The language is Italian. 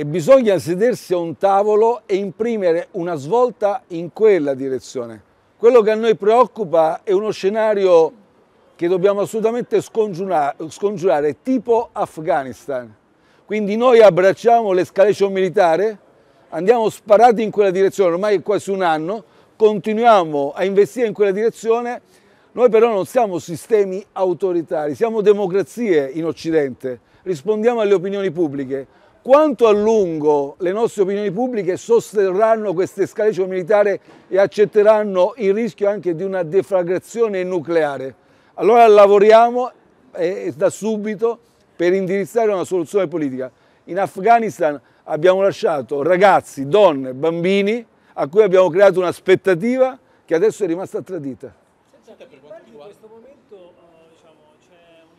e bisogna sedersi a un tavolo e imprimere una svolta in quella direzione. Quello che a noi preoccupa è uno scenario che dobbiamo assolutamente scongiurare, scongiurare tipo Afghanistan. Quindi noi abbracciamo l'escalation militare, andiamo sparati in quella direzione ormai è quasi un anno, continuiamo a investire in quella direzione. Noi però non siamo sistemi autoritari, siamo democrazie in Occidente, rispondiamo alle opinioni pubbliche quanto a lungo le nostre opinioni pubbliche sosterranno questa escalation militare e accetteranno il rischio anche di una deflagrazione nucleare. Allora lavoriamo eh, da subito per indirizzare una soluzione politica. In Afghanistan abbiamo lasciato ragazzi, donne, bambini a cui abbiamo creato un'aspettativa che adesso è rimasta tradita. Senta, per quanto riguarda... In questo momento eh, diciamo, c'è un